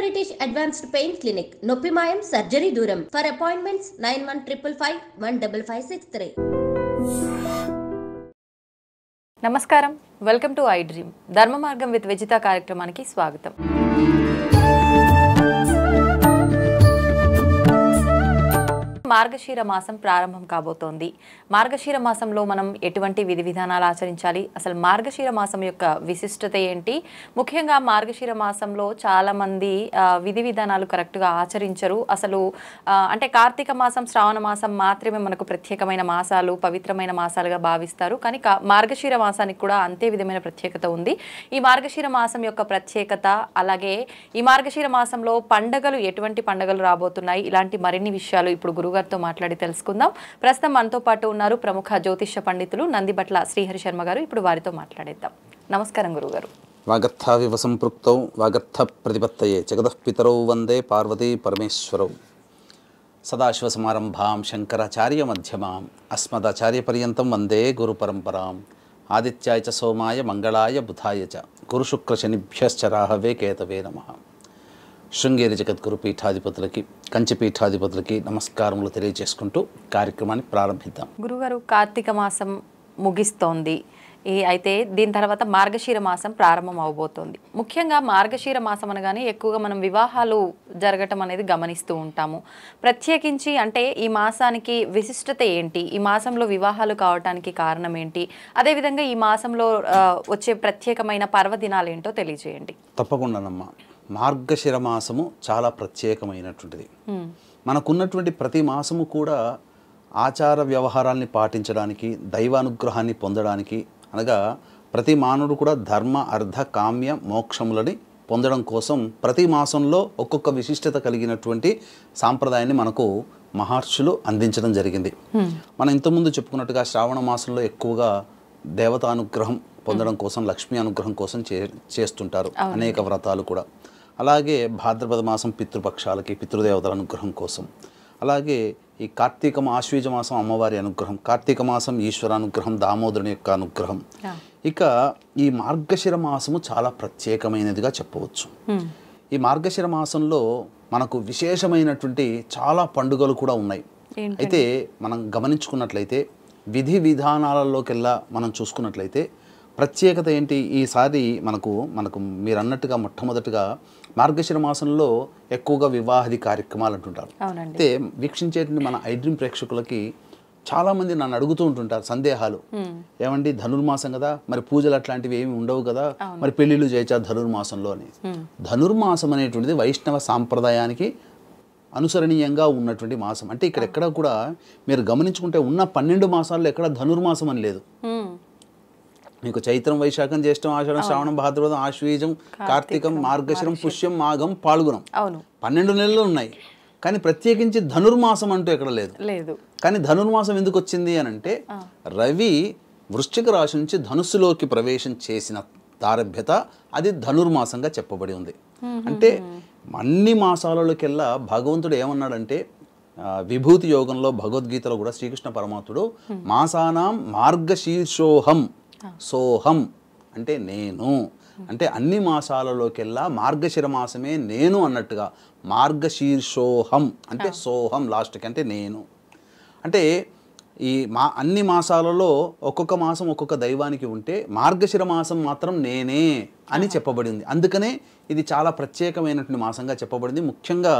British advanced pain clinic నొప్పి మాయం surgery దూరం for appointments nine one triple five one double five six three నమస్కారం welcome to I dream ధర్మ మార్గం with Vijitha కార్యక్రమానికి స్వాగతం మార్గశీర మాసం ప్రారంభం కాబోతోంది మార్గశీర మాసంలో మనం ఎటువంటి విధి విధానాలు ఆచరించాలి అసలు మార్గశీర మాసం యొక్క విశిష్టత ఏంటి ముఖ్యంగా మార్గశీర మాసంలో చాలా మంది విధి విధానాలు కరెక్ట్గా ఆచరించరు అసలు అంటే కార్తీక మాసం శ్రావణ మాసం మాత్రమే మనకు ప్రత్యేకమైన మాసాలు పవిత్రమైన మాసాలుగా భావిస్తారు కానీ మార్గశీర మాసానికి కూడా అంతే విధమైన ప్రత్యేకత ఉంది ఈ మార్గశీర మాసం యొక్క ప్రత్యేకత అలాగే ఈ మార్గశీర మాసంలో పండగలు ఎటువంటి పండగలు రాబోతున్నాయి ఇలాంటి మరిన్ని విషయాలు ఇప్పుడు గురువు గారితో మాట్లాడి తెలుసుకుందాం ప్రస్తుతం మనతో పాటు ఉన్నారు ప్రముఖ జ్యోతిష పండితులు నందిబట్ల శ్రీహరి శర్మ గారు ఇప్పుడు వారితో మాట్లాడేద్దాం నమస్కారం గురుగారు వాగర్థావివ సంపృక్తౌ వాగర్థ ప్రతిపత్తయే జగదఃపితరౌ వందే పార్వతీ పరమేశ్వరౌ సమారంభాం శంకరాచార్య మధ్యమాం అస్మదాచార్యపర్యంతం వందే గురుపరంపరాం ఆదిత్యాయ చ సోమాయ మంగళాయ బుధాయ చ గురుశుక్రశనిభ్యశ్చ రాహవే కేతవే నమ శృంగేరి జగద్గురు పీఠాధిపతులకి కంచి పీఠాధిపతులకి నమస్కారములు తెలియజేసుకుంటూ కార్యక్రమాన్ని ప్రారంభిద్దాం గురుగారు కార్తీక మాసం ముగిస్తోంది ఈ అయితే దీని తర్వాత మార్గశీర మాసం ప్రారంభం అవబోతోంది ముఖ్యంగా మార్గశీర మాసం అనగానే ఎక్కువగా మనం వివాహాలు జరగటం అనేది గమనిస్తూ ఉంటాము ప్రత్యేకించి అంటే ఈ మాసానికి విశిష్టత ఏంటి ఈ మాసంలో వివాహాలు కావటానికి కారణం ఏంటి అదేవిధంగా ఈ మాసంలో వచ్చే ప్రత్యేకమైన పర్వదినాలు ఏంటో తెలియజేయండి తప్పకుండానమ్మా మార్గశిర మాసము చాలా ప్రత్యేకమైనటువంటిది మనకున్నటువంటి ప్రతి మాసము కూడా ఆచార వ్యవహారాల్ని పాటించడానికి దైవానుగ్రహాన్ని పొందడానికి అనగా ప్రతి మానవుడు కూడా ధర్మ అర్ధ కామ్య మోక్షములని పొందడం కోసం ప్రతి మాసంలో ఒక్కొక్క విశిష్టత కలిగినటువంటి సాంప్రదాయాన్ని మనకు మహర్షులు అందించడం జరిగింది మనం ఇంతకుముందు చెప్పుకున్నట్టుగా శ్రావణ మాసంలో ఎక్కువగా దేవతానుగ్రహం పొందడం కోసం లక్ష్మీ అనుగ్రహం కోసం చేస్తుంటారు అనేక వ్రతాలు కూడా అలాగే భాద్రపద మాసం పితృపక్షాలకి పితృదేవతల అనుగ్రహం కోసం అలాగే ఈ కార్తీక ఆశ్వీజ మాసం అమ్మవారి అనుగ్రహం కార్తీక మాసం ఈశ్వర అనుగ్రహం దామోదరుని యొక్క అనుగ్రహం ఇక ఈ మార్గశిర మాసము చాలా ప్రత్యేకమైనదిగా చెప్పవచ్చు ఈ మార్గశిర మాసంలో మనకు విశేషమైనటువంటి చాలా పండుగలు కూడా ఉన్నాయి అయితే మనం గమనించుకున్నట్లయితే విధి విధానాలలోకెల్లా మనం చూసుకున్నట్లయితే ప్రత్యేకత ఏంటి ఈసారి మనకు మనకు మీరు అన్నట్టుగా మొట్టమొదటిగా మార్గశిర మాసంలో ఎక్కువగా వివాహది కార్యక్రమాలు అంటుంటారు అయితే వీక్షించేటువంటి మన ఐడ్రీమ్ ప్రేక్షకులకి చాలామంది నన్ను అడుగుతూ ఉంటుంటారు సందేహాలు ఏమండి ధనుర్మాసం కదా మరి పూజలు అట్లాంటివి ఏమి ఉండవు కదా మరి పెళ్ళిళ్ళు చేయించారు ధనుర్మాసంలో అని ధనుర్మాసం అనేటువంటిది వైష్ణవ సాంప్రదాయానికి అనుసరణీయంగా ఉన్నటువంటి మాసం అంటే ఇక్కడ ఎక్కడ కూడా మీరు గమనించుకుంటే ఉన్న పన్నెండు మాసాల్లో ఎక్కడ ధనుర్మాసం అని లేదు మీకు చైత్రం వైశాఖం జ్యేష్టం ఆషాఢం శ్రావణం భాద్రపదం ఆశ్వీజం కార్తీకం మార్గశిరం పుష్యం మాఘం పాల్గొనం అవును పన్నెండు నెలలు ఉన్నాయి కానీ ప్రత్యేకించి ధనుర్మాసం అంటూ ఎక్కడ లేదు లేదు కానీ ధనుర్మాసం ఎందుకు వచ్చింది అని అంటే రవి వృశ్చిక రాశి నుంచి ధనుస్సులోకి ప్రవేశం చేసిన తారభ్యత అది ధనుర్మాసంగా చెప్పబడి ఉంది అంటే అన్ని మాసాలలోకెల్లా భగవంతుడు ఏమన్నాడంటే విభూతి యోగంలో భగవద్గీతలో కూడా శ్రీకృష్ణ పరమాత్ముడు మాసానాం మార్గశీర్షోహం సోహం అంటే నేను అంటే అన్ని మాసాలలోకెల్లా మార్గశిర మాసమే నేను అన్నట్టుగా మార్గశీర్షోహం అంటే సోహం లాస్ట్కి అంటే నేను అంటే ఈ మా అన్ని మాసాలలో ఒక్కొక్క మాసం ఒక్కొక్క దైవానికి ఉంటే మార్గశిర మాసం మాత్రం నేనే అని చెప్పబడింది అందుకనే ఇది చాలా ప్రత్యేకమైనటువంటి మాసంగా చెప్పబడింది ముఖ్యంగా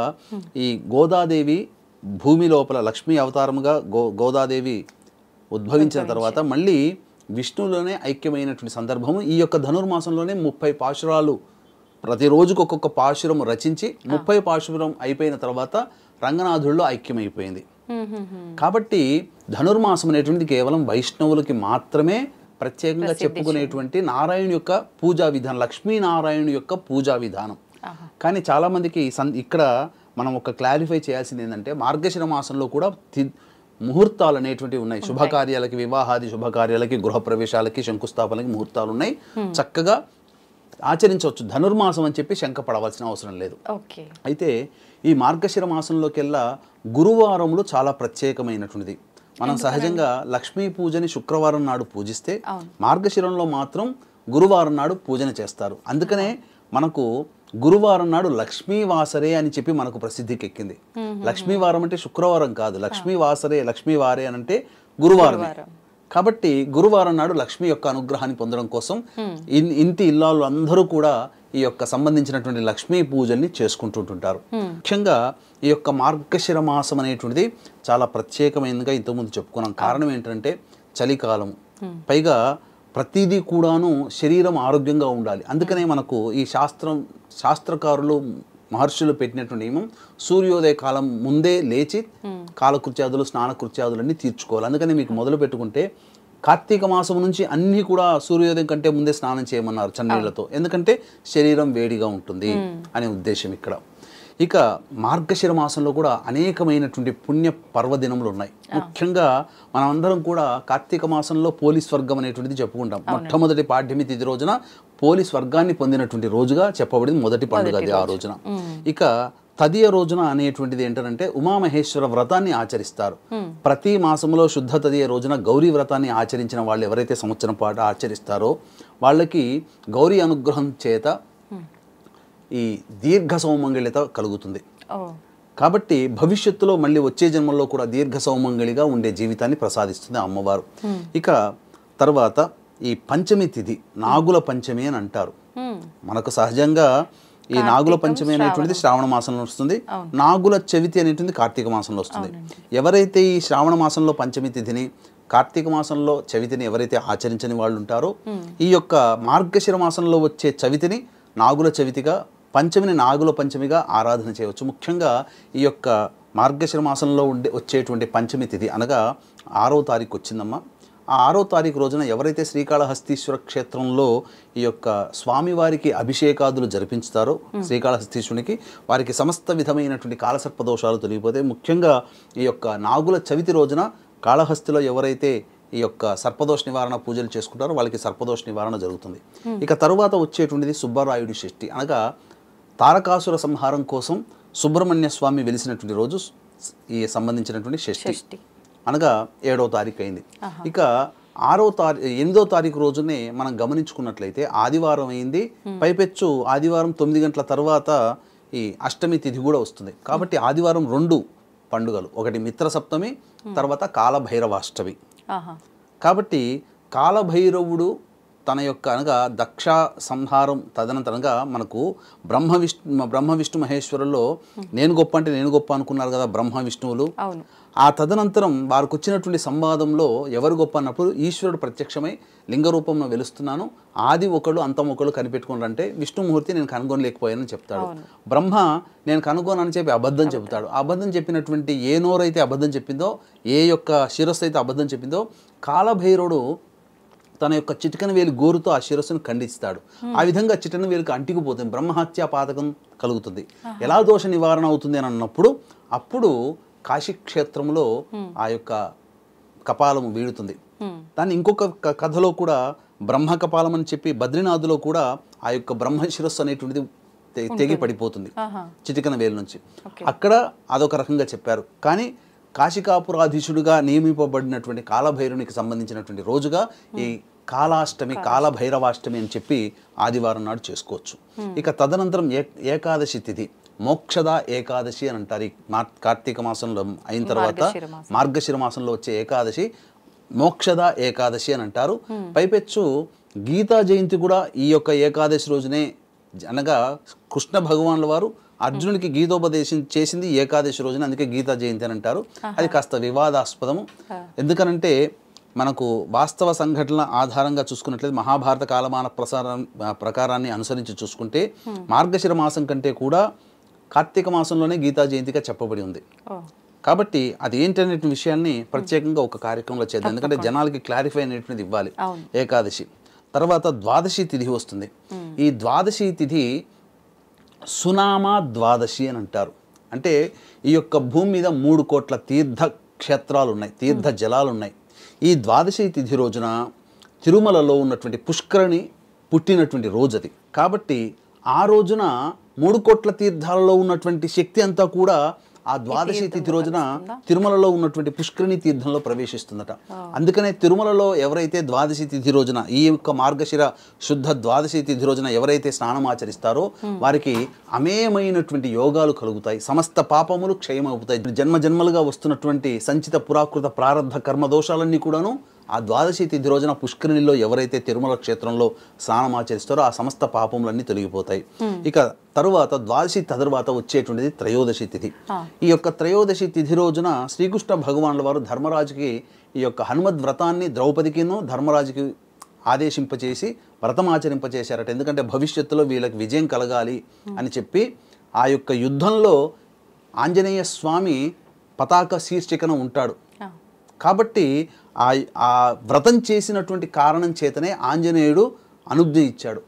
ఈ గోదాదేవి భూమి లోపల లక్ష్మీ అవతారముగా గో గోదాదేవి ఉద్భవించిన తర్వాత మళ్ళీ విష్ణువులోనే ఐక్యమైనటువంటి సందర్భము ఈ యొక్క ధనుర్మాసంలోనే ముప్పై పాశురాలు ప్రతిరోజుకు ఒక్కొక్క పాశురం రచించి ముప్పై పాశురం అయిపోయిన తర్వాత రంగనాథుడిలో ఐక్యమైపోయింది కాబట్టి ధనుర్మాసం అనేటువంటిది కేవలం వైష్ణవులకి మాత్రమే ప్రత్యేకంగా చెప్పుకునేటువంటి నారాయణ యొక్క పూజా విధానం లక్ష్మీనారాయణ యొక్క పూజా విధానం కానీ చాలామందికి సన్ ఇక్కడ మనం ఒక క్లారిఫై చేయాల్సింది ఏంటంటే మార్గశిర మాసంలో కూడా ముహూర్తాలు అనేటువంటివి ఉన్నాయి శుభకార్యాలకి వివాహాది శుభకార్యాలకి గృహప్రవేశాలకి శంకుస్థాపనకి ముహూర్తాలు ఉన్నాయి చక్కగా ఆచరించవచ్చు ధనుర్మాసం అని చెప్పి శంక పడవలసిన అవసరం లేదు అయితే ఈ మార్గశిర మాసంలోకెల్లా గురువారంలో చాలా ప్రత్యేకమైనటువంటిది మనం సహజంగా లక్ష్మీ పూజని శుక్రవారం నాడు పూజిస్తే మార్గశిరంలో మాత్రం గురువారం నాడు పూజన చేస్తారు అందుకనే మనకు గురువారం నాడు లక్ష్మీ వాసరే అని చెప్పి మనకు ప్రసిద్ధికి ఎక్కింది లక్ష్మీవారం అంటే శుక్రవారం కాదు లక్ష్మీ వాసరే లక్ష్మీ వారే అని అంటే గురువారం కాబట్టి గురువారం నాడు లక్ష్మి యొక్క అనుగ్రహాన్ని పొందడం కోసం ఇంటి ఇల్లాలు అందరూ కూడా ఈ యొక్క సంబంధించినటువంటి లక్ష్మీ పూజల్ని చేసుకుంటుంటుంటారు ముఖ్యంగా ఈ యొక్క మార్గశిర మాసం అనేటువంటిది చాలా ప్రత్యేకమైనదిగా ఇంతకుముందు చెప్పుకున్నాం కారణం ఏంటంటే చలికాలం పైగా ప్రతిదీ కూడాను శరీరం ఆరోగ్యంగా ఉండాలి అందుకనే మనకు ఈ శాస్త్రం శాస్త్రకారులు మహర్షులు పెట్టినటువంటి నియమం సూర్యోదయ కాలం ముందే లేచి కాలకృత్యాదులు స్నాన కృత్యాదులన్నీ తీర్చుకోవాలి అందుకని మీకు మొదలు పెట్టుకుంటే కార్తీక మాసం నుంచి అన్నీ కూడా సూర్యోదయం కంటే ముందే స్నానం చేయమన్నారు చన్నీళ్లతో ఎందుకంటే శరీరం వేడిగా ఉంటుంది అనే ఉద్దేశం ఇక్కడ ఇక మార్గశిర మాసంలో కూడా అనేకమైనటువంటి పుణ్య పర్వదినములు ఉన్నాయి ముఖ్యంగా మనమందరం కూడా కార్తీక మాసంలో పోలీస్ వర్గం అనేటువంటిది చెప్పుకుంటాం మొట్టమొదటి పాఠ్యమి తిథి రోజున పోలీస్ వర్గాన్ని పొందినటువంటి రోజుగా చెప్పబడింది మొదటి పండుగ అది ఆ రోజున ఇక తదియ రోజున అనేటువంటిది ఏంటంటే ఉమామహేశ్వర వ్రతాన్ని ఆచరిస్తారు ప్రతి మాసంలో శుద్ధ తదియ రోజున గౌరీ వ్రతాన్ని ఆచరించిన వాళ్ళు ఎవరైతే సంవత్సరం పాటు ఆచరిస్తారో వాళ్ళకి గౌరీ అనుగ్రహం చేత ఈ దీర్ఘ సౌమంగళ్యత కలుగుతుంది కాబట్టి భవిష్యత్తులో మళ్ళీ వచ్చే జన్మల్లో కూడా దీర్ఘ సౌమంగళిగా ఉండే జీవితాన్ని ప్రసాదిస్తుంది అమ్మవారు ఇక తర్వాత ఈ పంచమి తిథి నాగుల పంచమి అని అంటారు మనకు సహజంగా ఈ నాగుల పంచమి అనేటువంటిది శ్రావణ మాసంలో వస్తుంది నాగుల చవితి అనేటువంటిది కార్తీక మాసంలో వస్తుంది ఎవరైతే ఈ శ్రావణ మాసంలో పంచమి తిథిని కార్తీక మాసంలో చవితిని ఎవరైతే ఆచరించని వాళ్ళు ఉంటారో ఈ యొక్క మార్గశిర మాసంలో వచ్చే చవితిని నాగుల చవితిగా పంచమిని నాగుల పంచమిగా ఆరాధన చేయవచ్చు ముఖ్యంగా ఈ యొక్క మార్గశిర మాసంలో ఉండే వచ్చేటువంటి పంచమి తిథి అనగా ఆరో తారీఖు వచ్చిందమ్మా ఆ ఆరో తారీఖు రోజున ఎవరైతే శ్రీకాళహస్తీశ్వర క్షేత్రంలో ఈ యొక్క స్వామివారికి అభిషేకాదులు జరిపించుతారో hmm. శ్రీకాళహస్తీశ్వరునికి వారికి సమస్త విధమైనటువంటి కాలసర్ప దోషాలు తొలగిపోతే ముఖ్యంగా ఈ యొక్క నాగుల చవితి రోజున కాళహస్తిలో ఎవరైతే ఈ యొక్క సర్పదోష నివారణ పూజలు చేసుకుంటారో వాళ్ళకి సర్పదోష నివారణ జరుగుతుంది hmm. ఇక తరువాత వచ్చేటువంటిది సుబ్బరాయుడి షష్ఠి అనగా తారకాసుర సంహారం కోసం సుబ్రహ్మణ్య స్వామి వెలిసినటువంటి రోజు ఈ సంబంధించినటువంటి షష్ఠి అనగా ఏడో తారీఖు అయింది ఇక ఆరో తారీ ఎనిమిదో తారీఖు రోజునే మనం గమనించుకున్నట్లయితే ఆదివారం అయింది పైపెచ్చు ఆదివారం తొమ్మిది గంటల తర్వాత ఈ అష్టమి తిథి కూడా వస్తుంది కాబట్టి ఆదివారం రెండు పండుగలు ఒకటి మిత్ర సప్తమి తర్వాత కాలభైరవాష్టమి కాబట్టి కాలభైరవుడు తన యొక్క అనగా దక్ష సంహారం తదనంతరంగా మనకు బ్రహ్మ విష్ణు బ్రహ్మ విష్ణు మహేశ్వరుల్లో నేను గొప్ప అంటే నేను గొప్ప అనుకున్నారు కదా బ్రహ్మ విష్ణువులు ఆ తదనంతరం వారికి వచ్చినటువంటి సంవాదంలో ఎవరు గొప్ప అన్నప్పుడు ఈశ్వరుడు ప్రత్యక్షమై లింగరూపంలో వెలుస్తున్నాను ఆది ఒకళ్ళు అంతం ఒకళ్ళు కనిపెట్టుకున్నారంటే విష్ణుమూర్తి నేను కనుగొనలేకపోయానని చెప్తాడు బ్రహ్మ నేను కనుగొనని చెప్పి అబద్ధం చెబుతాడు అబద్ధం చెప్పినటువంటి ఏ నోరైతే అబద్ధం చెప్పిందో ఏ యొక్క శిరస్సు అయితే అబద్ధం చెప్పిందో కాలభైరుడు తన యొక్క చిటికన వేలు గోరుతో ఆ శిరస్సును ఖండిస్తాడు ఆ విధంగా చిటన వేలుకు అంటికిపోతుంది బ్రహ్మహత్యా పాతకం కలుగుతుంది ఎలా దోష నివారణ అవుతుంది అని అన్నప్పుడు అప్పుడు కాశీక్షేత్రంలో ఆ యొక్క కపాలము వీడుతుంది దాన్ని ఇంకొక కథలో కూడా బ్రహ్మ కపాలం అని చెప్పి బద్రీనాథ్లో కూడా ఆ యొక్క బ్రహ్మ శిరస్సు అనేటువంటిది తెగి పడిపోతుంది చిటికన వేలు నుంచి అక్కడ అదొక రకంగా చెప్పారు కానీ కాశికాపురాధీశుడుగా నియమింపబడినటువంటి కాలభైరునికి సంబంధించినటువంటి రోజుగా ఈ కాలాష్టమి కాలభైరవాష్టమి అని చెప్పి ఆదివారం నాడు చేసుకోవచ్చు ఇక తదనంతరం ఏకాదశి తిథి మోక్షద ఏకాదశి అని అంటారు కార్తీక మాసంలో అయిన తర్వాత మార్గశిర మాసంలో వచ్చే ఏకాదశి మోక్షద ఏకాదశి అని అంటారు పైపెచ్చు గీతా జయంతి కూడా ఈ యొక్క ఏకాదశి రోజునే అనగా కృష్ణ భగవానుల వారు అర్జునుడికి గీతోపదేశం చేసింది ఏకాదశి రోజున అందుకే గీతా జయంతి అని అంటారు అది కాస్త వివాదాస్పదము ఎందుకనంటే మనకు వాస్తవ సంఘటనల ఆధారంగా చూసుకున్నట్లయితే మహాభారత కాలమాన ప్రసారం ప్రకారాన్ని అనుసరించి చూసుకుంటే మార్గశిర మాసం కంటే కూడా కార్తీక మాసంలోనే గీతా జయంతిగా చెప్పబడి ఉంది కాబట్టి అది ఏంటనే విషయాన్ని ప్రత్యేకంగా ఒక కార్యక్రమంలో చేద్దాం ఎందుకంటే జనాలకి క్లారిఫై అనేటువంటిది ఇవ్వాలి ఏకాదశి తర్వాత ద్వాదశి తిథి వస్తుంది ఈ ద్వాదశి తిథి సునామా ద్వాదశి అని అంటారు అంటే ఈ యొక్క భూమి మీద మూడు కోట్ల తీర్థ క్షేత్రాలు ఉన్నాయి తీర్థ జలాలు ఉన్నాయి ఈ ద్వాదశి తిథి రోజున తిరుమలలో ఉన్నటువంటి పుష్కరిణి పుట్టినటువంటి రోజది కాబట్టి ఆ రోజున మూడు కోట్ల తీర్థాలలో ఉన్నటువంటి శక్తి అంతా కూడా ఆ ద్వాదశి తిథి రోజున తిరుమలలో ఉన్నటువంటి పుష్కరిణి తీర్థంలో ప్రవేశిస్తుందట అందుకనే తిరుమలలో ఎవరైతే ద్వాదశి తిథి రోజున ఈ యొక్క మార్గశిర శుద్ధ ద్వాదశి తిథి రోజున ఎవరైతే స్నానం ఆచరిస్తారో వారికి అమేయమైనటువంటి యోగాలు కలుగుతాయి సమస్త పాపములు క్షయమవుతాయి జన్మ జన్మలుగా వస్తున్నటువంటి సంచిత పురాకృత ప్రారంభ కర్మ దోషాలన్నీ కూడాను ఆ ద్వాదశి తిథి రోజున పుష్కరిణిలో ఎవరైతే తిరుమల క్షేత్రంలో స్నానం ఆచరిస్తారో ఆ సమస్త పాపములన్నీ తొలగిపోతాయి ఇక తరువాత ద్వాదశి తరువాత వచ్చేటువంటిది త్రయోదశి తిథి ఈ యొక్క త్రయోదశి తిథి రోజున శ్రీకృష్ణ భగవానుల వారు ధర్మరాజుకి ఈ యొక్క హనుమద్ వ్రతాన్ని ద్రౌపదికినో ధర్మరాజుకి ఆదేశింపచేసి వ్రతం ఆచరింపచేశారట ఎందుకంటే భవిష్యత్తులో వీళ్ళకి విజయం కలగాలి అని చెప్పి ఆ యొక్క యుద్ధంలో ఆంజనేయ స్వామి పతాక శీర్షికన ఉంటాడు కాబట్టి ఆ వ్రతం చేసినటువంటి కారణం చేతనే ఆంజనేయుడు అనుజ్ఞ ఇచ్చాడు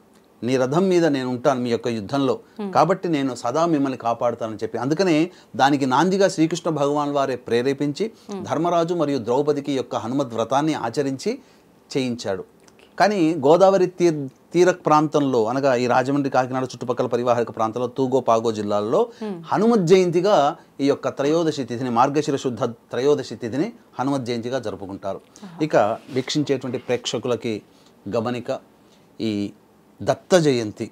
నీ రథం మీద నేను ఉంటాను మీ యొక్క యుద్ధంలో కాబట్టి నేను సదా మిమ్మల్ని కాపాడుతానని చెప్పి అందుకనే దానికి నాందిగా శ్రీకృష్ణ భగవాన్ వారే ప్రేరేపించి ధర్మరాజు మరియు ద్రౌపదికి యొక్క హనుమద్ వ్రతాన్ని ఆచరించి చేయించాడు కానీ గోదావరి తీర్ తీర ప్రాంతంలో అనగా ఈ రాజమండ్రి కాకినాడ చుట్టుపక్కల పరివాహక ప్రాంతంలో తూగో పాగో జిల్లాల్లో హనుమత్ జయంతిగా ఈ యొక్క త్రయోదశి తిథిని మార్గశిర శుద్ధ త్రయోదశి తిథిని హనుమత్ జయంతిగా జరుపుకుంటారు ఇక వీక్షించేటువంటి ప్రేక్షకులకి గమనిక ఈ దత్త జయంతి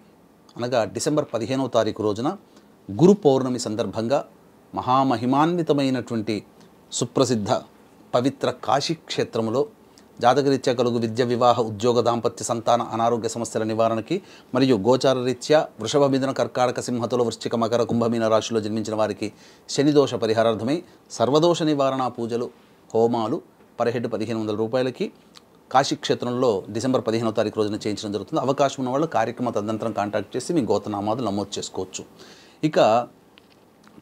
అనగా డిసెంబర్ పదిహేనవ తారీఖు రోజున గురు పౌర్ణమి సందర్భంగా మహామహిమాన్వితమైనటువంటి సుప్రసిద్ధ పవిత్ర కాశీ క్షేత్రములో జాతకరీత్యా కలుగు విద్య వివాహ ఉద్యోగ దాంపత్య సంతాన అనారోగ్య సమస్యల నివారణకి మరియు గోచార రీత్యా వృషభ మిథున కర్కాటక సింహతుల వృశ్చిక మకర కుంభమీన రాశిలో జన్మించిన వారికి శనిదోష పరిహారార్థమై సర్వదోష నివారణ పూజలు హోమాలు పదిహేడు పదిహేను వందల రూపాయలకి కాశీక్షేత్రంలో డిసెంబర్ పదిహేనవ తారీఖు రోజున చేయించడం జరుగుతుంది అవకాశం ఉన్న వాళ్ళు కార్యక్రమ తదనంతరం కాంటాక్ట్ చేసి మీ గోతనామాలు నమోదు చేసుకోవచ్చు ఇక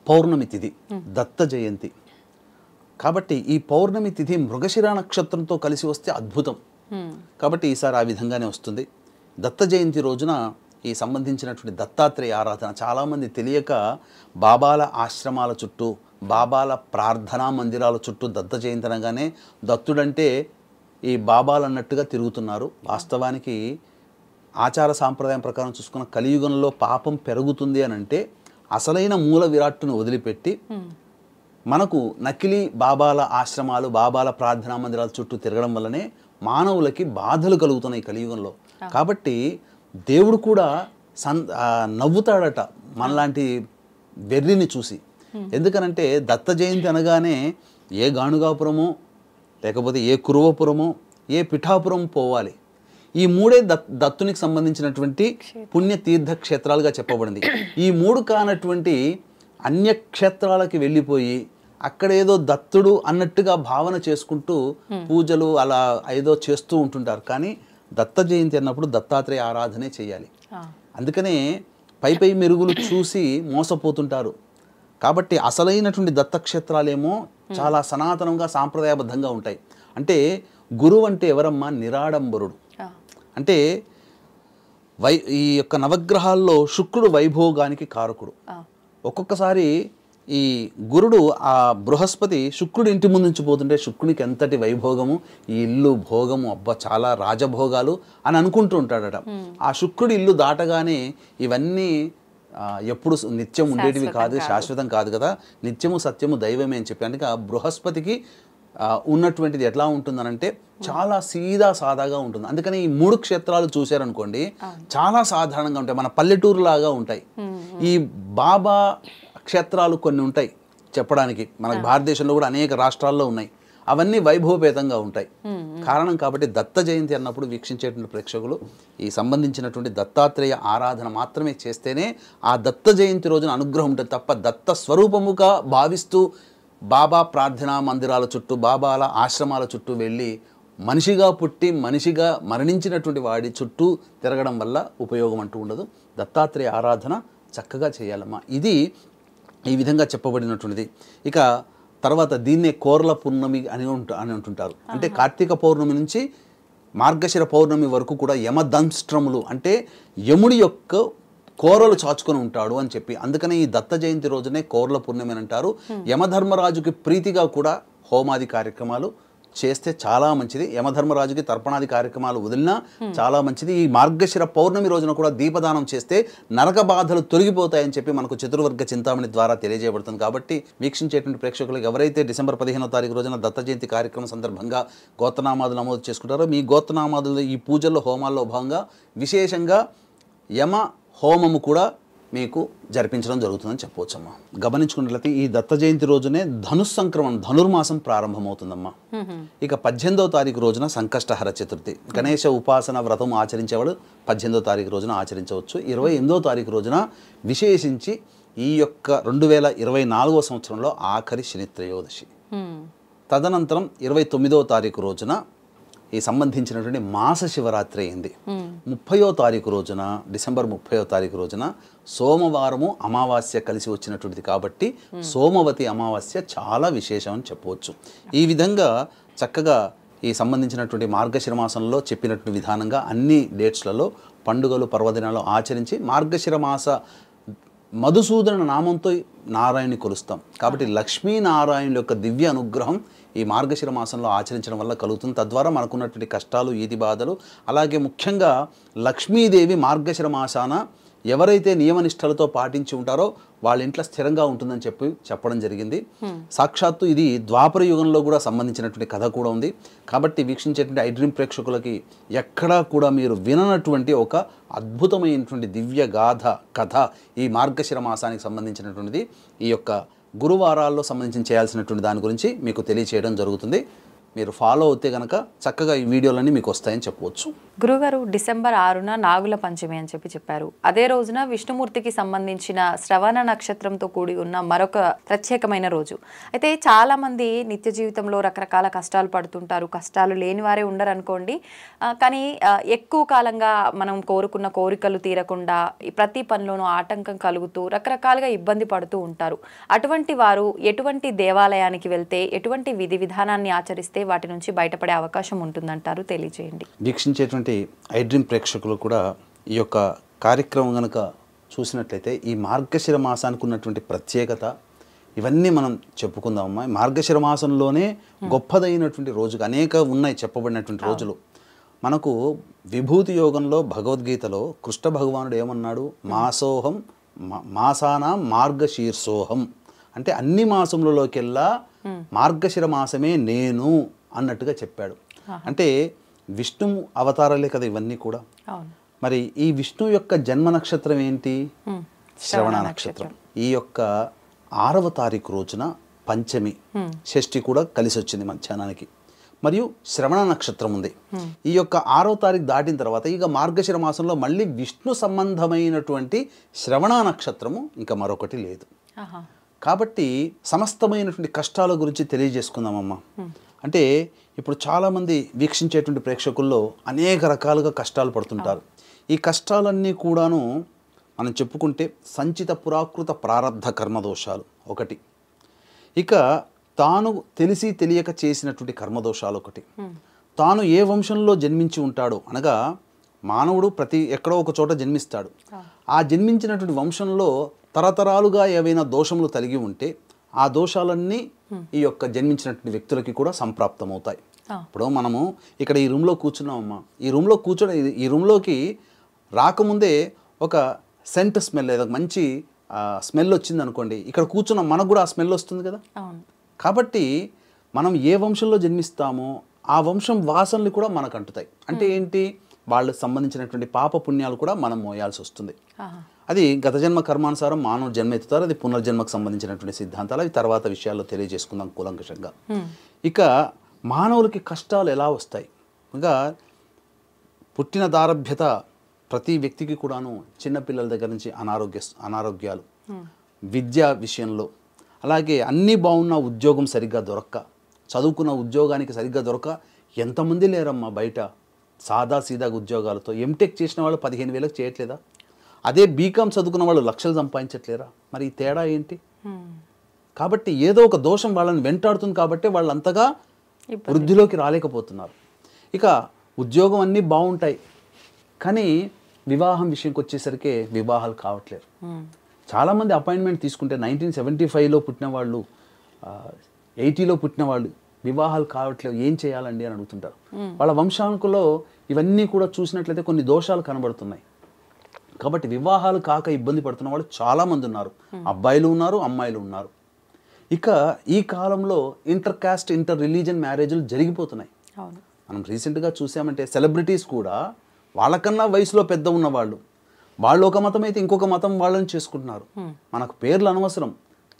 పౌర్ణమి తిథి దత్త జయంతి కాబట్టి ఈ పౌర్ణమి తిథి మృగశిర నక్షత్రంతో కలిసి వస్తే అద్భుతం కాబట్టి ఈసారి ఆ విధంగానే వస్తుంది దత్త జయంతి రోజున ఈ సంబంధించినటువంటి దత్తాత్రేయ ఆరాధన చాలామంది తెలియక బాబాల ఆశ్రమాల చుట్టూ బాబాల ప్రార్థనా మందిరాల చుట్టూ దత్త జయంతి అనగానే దత్తుడంటే ఈ బాబాలు అన్నట్టుగా తిరుగుతున్నారు వాస్తవానికి ఆచార సాంప్రదాయం ప్రకారం చూసుకున్న కలియుగంలో పాపం పెరుగుతుంది అని అంటే అసలైన మూల విరాట్టును వదిలిపెట్టి మనకు నకిలీ బాబాల ఆశ్రమాలు బాబాల ప్రార్థనా మందిరాల చుట్టూ తిరగడం వల్లనే మానవులకి బాధలు కలుగుతున్నాయి కలియుగంలో కాబట్టి దేవుడు కూడా సన్ నవ్వుతాడట మనలాంటి వెర్రిని చూసి ఎందుకనంటే దత్త జయంతి అనగానే ఏ గాణుగాపురమో లేకపోతే ఏ కురువపురమో ఏ పిఠాపురం పోవాలి ఈ మూడే దత్ దత్తునికి సంబంధించినటువంటి పుణ్య తీర్థ క్షేత్రాలుగా చెప్పబడింది ఈ మూడు కానటువంటి అన్యక్షేత్రాలకి వెళ్ళిపోయి అక్కడ ఏదో దత్తుడు అన్నట్టుగా భావన చేసుకుంటూ పూజలు అలా ఏదో చేస్తూ ఉంటుంటారు కానీ దత్త జయంతి అన్నప్పుడు దత్తాత్రేయ ఆరాధనే చేయాలి అందుకనే పై పై మెరుగులు చూసి మోసపోతుంటారు కాబట్టి అసలైనటువంటి దత్తక్షేత్రాలేమో చాలా సనాతనంగా సాంప్రదాయబద్ధంగా ఉంటాయి అంటే గురువు అంటే ఎవరమ్మా నిరాడంబరుడు అంటే వై ఈ యొక్క నవగ్రహాల్లో శుక్రుడు వైభోగానికి కారకుడు ఒక్కొక్కసారి ఈ గురుడు ఆ బృహస్పతి శుక్రుడు ఇంటి ముందు నుంచి పోతుంటే శుక్రునికి ఎంతటి వైభోగము ఈ ఇల్లు భోగము అబ్బా చాలా రాజభోగాలు అని అనుకుంటూ ఉంటాడట ఆ శుక్రుడి ఇల్లు దాటగానే ఇవన్నీ ఎప్పుడు నిత్యం ఉండేటివి కాదు శాశ్వతం కాదు కదా నిత్యము సత్యము దైవమే అని చెప్పి ఆ బృహస్పతికి ఉన్నటువంటిది ఎట్లా ఉంటుందనంటే చాలా సీదా సాదాగా ఉంటుంది అందుకని ఈ మూడు క్షేత్రాలు చూశారనుకోండి చాలా సాధారణంగా ఉంటాయి మన పల్లెటూరు లాగా ఉంటాయి ఈ బాబా క్షేత్రాలు కొన్ని ఉంటాయి చెప్పడానికి మనకు భారతదేశంలో కూడా అనేక రాష్ట్రాల్లో ఉన్నాయి అవన్నీ వైభవపేతంగా ఉంటాయి కారణం కాబట్టి దత్త జయంతి అన్నప్పుడు వీక్షించేటువంటి ప్రేక్షకులు ఈ సంబంధించినటువంటి దత్తాత్రేయ ఆరాధన మాత్రమే చేస్తేనే ఆ దత్త జయంతి రోజున అనుగ్రహం ఉంటుంది తప్ప దత్త స్వరూపముగా భావిస్తూ బాబా ప్రార్థనా మందిరాల చుట్టూ బాబాల ఆశ్రమాల చుట్టూ వెళ్ళి మనిషిగా పుట్టి మనిషిగా మరణించినటువంటి వాడి చుట్టూ తిరగడం వల్ల ఉపయోగం అంటూ ఉండదు దత్తాత్రేయ ఆరాధన చక్కగా చేయాలమ్మా ఇది ఈ విధంగా చెప్పబడినటువంటిది ఇక తర్వాత దీన్నే కోర్ల పూర్ణమి అని అని అంటుంటారు అంటే కార్తీక పౌర్ణమి నుంచి మార్గశిర పౌర్ణమి వరకు కూడా యమదంష్ట్రములు అంటే యముడి యొక్క కోరలు చాచుకొని ఉంటాడు అని చెప్పి అందుకనే ఈ దత్త జయంతి రోజునే కోర్ల పూర్ణమి అని అంటారు యమధర్మరాజుకి ప్రీతిగా కూడా హోమాది కార్యక్రమాలు చేస్తే చాలా మంచిది యమధర్మరాజుకి తర్పణాది కార్యక్రమాలు వదిలినా చాలా మంచిది ఈ మార్గశిర పౌర్ణమి రోజున కూడా దీపదానం చేస్తే నరక బాధలు తొలగిపోతాయని చెప్పి మనకు చతుర్వర్గ చింతామణి ద్వారా తెలియజేయబడుతుంది కాబట్టి వీక్షించేటువంటి ప్రేక్షకులకు ఎవరైతే డిసెంబర్ పదిహేనో తారీఖు రోజున దత్త జయంతి కార్యక్రమం సందర్భంగా గోత్రనామాదులు నమోదు చేసుకుంటారో మీ గోత్రనామాదులు ఈ పూజల్లో హోమాల్లో భాగంగా విశేషంగా యమ హోమము కూడా మీకు జరిపించడం జరుగుతుందని చెప్పవచ్చమ్మా గమనించుకున్నట్లయితే ఈ దత్త జయంతి రోజునే ధనుస్ సంక్రమణం ధనుర్మాసం ప్రారంభమవుతుందమ్మా ఇక పద్దెనిమిదవ తారీఖు రోజున సంకష్టహర చతుర్థి గణేష ఉపాసన వ్రతం ఆచరించేవాడు పద్దెనిమిదో తారీఖు రోజున ఆచరించవచ్చు ఇరవై ఎనిమిదో తారీఖు రోజున విశేషించి ఈ యొక్క రెండు వేల ఇరవై నాలుగో సంవత్సరంలో ఆఖరి శనిత్రయోదశి తదనంతరం ఇరవై తొమ్మిదవ తారీఖు రోజున ఈ సంబంధించినటువంటి మాస శివరాత్రి అయింది ముప్పయో తారీఖు రోజున డిసెంబర్ ముప్పయో తారీఖు రోజున సోమవారము అమావాస్య కలిసి వచ్చినటువంటిది కాబట్టి సోమవతి అమావాస్య చాలా విశేషం అని చెప్పవచ్చు ఈ విధంగా చక్కగా ఈ సంబంధించినటువంటి మార్గశిర మాసంలో చెప్పినటువంటి విధానంగా అన్ని డేట్స్లలో పండుగలు పర్వదినాలు ఆచరించి మార్గశిర మాస మధుసూదన నామంతో నారాయణని కొలుస్తాం కాబట్టి లక్ష్మీనారాయణుల యొక్క దివ్య అనుగ్రహం ఈ మార్గశిర మాసంలో ఆచరించడం వల్ల కలుగుతుంది తద్వారా మనకున్నటువంటి కష్టాలు ఈది బాధలు అలాగే ముఖ్యంగా లక్ష్మీదేవి మార్గశిర మాసాన ఎవరైతే నియమనిష్టలతో పాటించి ఉంటారో వాళ్ళ ఇంట్లో స్థిరంగా ఉంటుందని చెప్పి చెప్పడం జరిగింది సాక్షాత్తు ఇది ద్వాపర యుగంలో కూడా సంబంధించినటువంటి కథ కూడా ఉంది కాబట్టి వీక్షించేటువంటి ఐడ్రీమ్ ప్రేక్షకులకి ఎక్కడా కూడా మీరు విననటువంటి ఒక అద్భుతమైనటువంటి దివ్య గాథ కథ ఈ మార్గశిర మాసానికి సంబంధించినటువంటిది ఈ యొక్క గురువారాల్లో సంబంధించి చేయాల్సినటువంటి దాని గురించి మీకు తెలియచేయడం జరుగుతుంది మీరు ఫాలో అవుతే కనుక చక్కగా ఈ వీడియోలన్నీ మీకు వస్తాయని చెప్పవచ్చు గురుగారు డిసెంబర్ ఆరున నాగుల పంచమి అని చెప్పి చెప్పారు అదే రోజున విష్ణుమూర్తికి సంబంధించిన శ్రవణ నక్షత్రంతో కూడి ఉన్న మరొక ప్రత్యేకమైన రోజు అయితే చాలామంది నిత్య జీవితంలో రకరకాల కష్టాలు పడుతుంటారు కష్టాలు లేని వారే ఉండరు అనుకోండి కానీ ఎక్కువ కాలంగా మనం కోరుకున్న కోరికలు తీరకుండా ప్రతి పనిలోనూ ఆటంకం కలుగుతూ రకరకాలుగా ఇబ్బంది పడుతూ ఉంటారు అటువంటి వారు ఎటువంటి దేవాలయానికి వెళ్తే ఎటువంటి విధి విధానాన్ని ఆచరిస్తే ఉండాలి వాటి నుంచి బయటపడే అవకాశం ఉంటుందంటారు తెలియజేయండి వీక్షించేటువంటి ఐడ్రీమ్ ప్రేక్షకులు కూడా ఈ యొక్క కార్యక్రమం కనుక చూసినట్లయితే ఈ మార్గశిర మాసానికి ఉన్నటువంటి ప్రత్యేకత ఇవన్నీ మనం చెప్పుకుందామమ్మా మార్గశిర మాసంలోనే గొప్పదైనటువంటి రోజుకు అనేక ఉన్నాయి చెప్పబడినటువంటి రోజులు మనకు విభూతి యోగంలో భగవద్గీతలో కృష్ణ భగవానుడు ఏమన్నాడు మాసోహం మాసానా మార్గశీర్సోహం అంటే అన్ని మాసములలోకెల్లా మార్గశిర మాసమే నేను అన్నట్టుగా చెప్పాడు అంటే విష్ణు అవతారాలే కదా ఇవన్నీ కూడా మరి ఈ విష్ణు యొక్క జన్మ నక్షత్రం ఏంటి శ్రవణ నక్షత్రం ఈ యొక్క ఆరవ తారీఖు రోజున పంచమి షష్ఠి కూడా కలిసి వచ్చింది మధ్యాహ్నానికి మరియు శ్రవణ నక్షత్రం ఉంది ఈ యొక్క ఆరో తారీఖు దాటిన తర్వాత ఇక మార్గశిర మాసంలో మళ్ళీ విష్ణు సంబంధమైనటువంటి శ్రవణ నక్షత్రము ఇంకా మరొకటి లేదు కాబట్టి సమస్తమైనటువంటి కష్టాల గురించి తెలియజేసుకుందామమ్మా అంటే ఇప్పుడు చాలామంది వీక్షించేటువంటి ప్రేక్షకుల్లో అనేక రకాలుగా కష్టాలు పడుతుంటారు ఈ కష్టాలన్నీ కూడాను మనం చెప్పుకుంటే సంచిత పురాకృత ప్రారంధ కర్మదోషాలు ఒకటి ఇక తాను తెలిసి తెలియక చేసినటువంటి కర్మదోషాలు ఒకటి తాను ఏ వంశంలో జన్మించి ఉంటాడో అనగా మానవుడు ప్రతి ఎక్కడో ఒక చోట జన్మిస్తాడు ఆ జన్మించినటువంటి వంశంలో తరతరాలుగా ఏవైనా దోషములు కలిగి ఉంటే ఆ దోషాలన్నీ ఈ యొక్క జన్మించినటువంటి వ్యక్తులకి కూడా సంప్రాప్తమవుతాయి ఇప్పుడు మనము ఇక్కడ ఈ రూమ్లో కూర్చున్నామమ్మా ఈ రూమ్లో కూర్చొని ఈ రూమ్లోకి రాకముందే ఒక సెంట్ స్మెల్ ఏదో మంచి స్మెల్ వచ్చింది అనుకోండి ఇక్కడ కూర్చున్న మనకు కూడా ఆ స్మెల్ వస్తుంది కదా కాబట్టి మనం ఏ వంశంలో జన్మిస్తామో ఆ వంశం వాసనలు కూడా మనకు అంటుతాయి అంటే ఏంటి వాళ్ళకు సంబంధించినటువంటి పాప పుణ్యాలు కూడా మనం మోయాల్సి వస్తుంది అది గత జన్మ కర్మానుసారం మానవ జన్మ ఎత్తుతారు అది పునర్జన్మకు సంబంధించినటువంటి సిద్ధాంతాలు అవి తర్వాత విషయాల్లో తెలియజేసుకుందాం కూలంకషంగా ఇక మానవులకి కష్టాలు ఎలా వస్తాయి ఇంకా పుట్టిన దారభ్యత ప్రతి వ్యక్తికి కూడాను చిన్నపిల్లల దగ్గర నుంచి అనారోగ్య అనారోగ్యాలు విద్య విషయంలో అలాగే అన్నీ బాగున్న ఉద్యోగం సరిగ్గా దొరక్క చదువుకున్న ఉద్యోగానికి సరిగ్గా దొరక ఎంతమంది లేరమ్మా బయట సాదా సీదా ఉద్యోగాలతో ఎంటెక్ చేసిన వాళ్ళు పదిహేను వేలకు చేయట్లేదా అదే బీకామ్ చదువుకున్న వాళ్ళు లక్షలు సంపాదించట్లేరా మరి ఈ తేడా ఏంటి కాబట్టి ఏదో ఒక దోషం వాళ్ళని వెంటాడుతుంది కాబట్టి వాళ్ళు అంతగా వృద్ధిలోకి రాలేకపోతున్నారు ఇక ఉద్యోగం అన్నీ బాగుంటాయి కానీ వివాహం విషయంకి వచ్చేసరికి వివాహాలు కావట్లేరు hmm. చాలామంది అపాయింట్మెంట్ తీసుకుంటే నైన్టీన్ సెవెంటీ ఫైవ్లో పుట్టిన వాళ్ళు ఎయిటీలో పుట్టిన వాళ్ళు వివాహాలు కావట్లేవు ఏం చేయాలండి అని అడుగుతుంటారు hmm. వాళ్ళ వంశాంకులో ఇవన్నీ కూడా చూసినట్లయితే కొన్ని దోషాలు కనబడుతున్నాయి కాబట్టి వివాహాలు కాక ఇబ్బంది పడుతున్న వాళ్ళు చాలామంది ఉన్నారు అబ్బాయిలు ఉన్నారు అమ్మాయిలు ఉన్నారు ఇక ఈ కాలంలో ఇంటర్ కాస్ట్ ఇంటర్ రిలీజన్ మ్యారేజ్లు జరిగిపోతున్నాయి మనం రీసెంట్గా చూసామంటే సెలబ్రిటీస్ కూడా వాళ్ళకన్నా వయసులో పెద్ద ఉన్నవాళ్ళు వాళ్ళు ఒక మతం అయితే ఇంకొక మతం వాళ్ళని చేసుకుంటున్నారు మనకు పేర్లు అనవసరం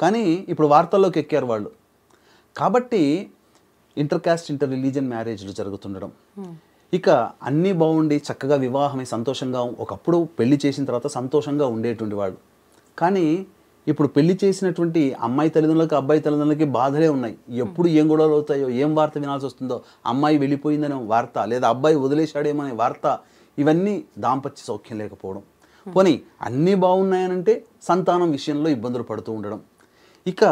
కానీ ఇప్పుడు వార్తల్లోకి ఎక్కారు వాళ్ళు కాబట్టి ఇంటర్ కాస్ట్ ఇంటర్ రిలీజియన్ మ్యారేజ్లు జరుగుతుండడం ఇక అన్నీ బాగుండి చక్కగా వివాహమై సంతోషంగా ఒకప్పుడు పెళ్లి చేసిన తర్వాత సంతోషంగా ఉండేటువంటి వాడు కానీ ఇప్పుడు పెళ్లి చేసినటువంటి అమ్మాయి తల్లిదండ్రులకి అబ్బాయి తల్లిదండ్రులకి బాధలే ఉన్నాయి ఎప్పుడు ఏం గొడవలు అవుతాయో ఏం వార్త వినాల్సి వస్తుందో అమ్మాయి వెళ్ళిపోయిందనే వార్త లేదా అబ్బాయి వదిలేశాడేమనే వార్త ఇవన్నీ దాంపత్య సౌఖ్యం లేకపోవడం పోనీ అన్నీ బాగున్నాయనంటే సంతానం విషయంలో ఇబ్బందులు పడుతూ ఉండడం ఇక